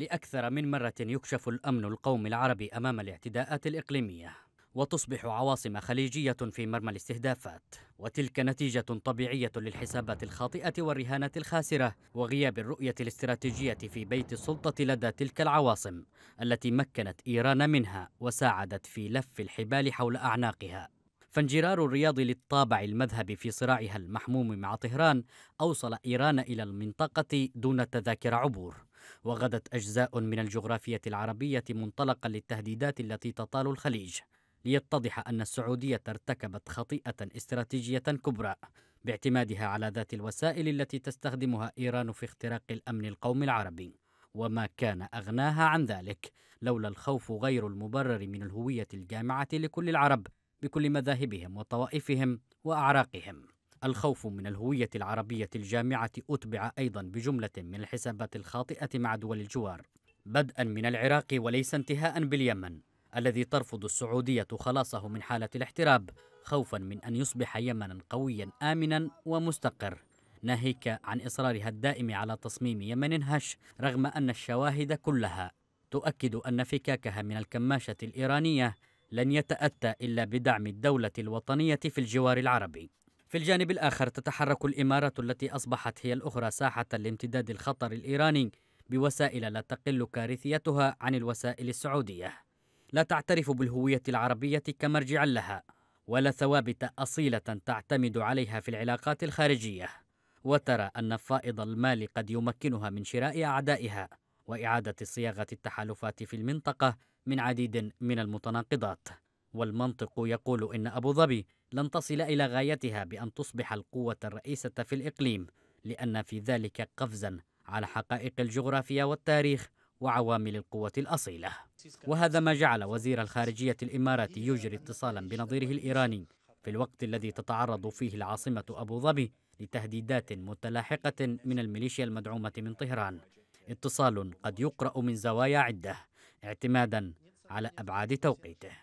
لأكثر من مرة يكشف الأمن القومي العربي أمام الاعتداءات الإقليمية وتصبح عواصم خليجية في مرمى الاستهدافات وتلك نتيجة طبيعية للحسابات الخاطئة والرهانات الخاسرة وغياب الرؤية الاستراتيجية في بيت السلطة لدى تلك العواصم التي مكنت إيران منها وساعدت في لف الحبال حول أعناقها فانجرار الرياض للطابع المذهبي في صراعها المحموم مع طهران أوصل إيران إلى المنطقة دون تذاكر عبور وغدت أجزاء من الجغرافية العربية منطلقا للتهديدات التي تطال الخليج ليتضح أن السعودية ارتكبت خطيئة استراتيجية كبرى باعتمادها على ذات الوسائل التي تستخدمها إيران في اختراق الأمن القومي العربي وما كان أغناها عن ذلك لولا الخوف غير المبرر من الهوية الجامعة لكل العرب بكل مذاهبهم وطوائفهم وأعراقهم الخوف من الهوية العربية الجامعة أتبع أيضا بجملة من الحسابات الخاطئة مع دول الجوار بدءا من العراق وليس انتهاء باليمن الذي ترفض السعودية خلاصه من حالة الاحتراب خوفا من أن يصبح يمنا قويا آمنا ومستقر ناهيك عن إصرارها الدائم على تصميم يمن هش رغم أن الشواهد كلها تؤكد أن فكاكها من الكماشة الإيرانية لن يتأتى إلا بدعم الدولة الوطنية في الجوار العربي في الجانب الآخر تتحرك الإمارات التي أصبحت هي الأخرى ساحة لامتداد الخطر الإيراني بوسائل لا تقل كارثيتها عن الوسائل السعودية لا تعترف بالهوية العربية كمرجع لها ولا ثوابت أصيلة تعتمد عليها في العلاقات الخارجية وترى أن فائض المال قد يمكنها من شراء أعدائها وإعادة صياغة التحالفات في المنطقة من عديد من المتناقضات والمنطق يقول إن أبو ظبي لن تصل إلى غايتها بأن تصبح القوة الرئيسة في الإقليم لأن في ذلك قفزا على حقائق الجغرافيا والتاريخ وعوامل القوة الأصيلة وهذا ما جعل وزير الخارجية الإماراتي يجري اتصالا بنظيره الإيراني في الوقت الذي تتعرض فيه العاصمة أبو ظبي لتهديدات متلاحقة من الميليشيا المدعومة من طهران اتصال قد يقرأ من زوايا عدة اعتمادا على أبعاد توقيته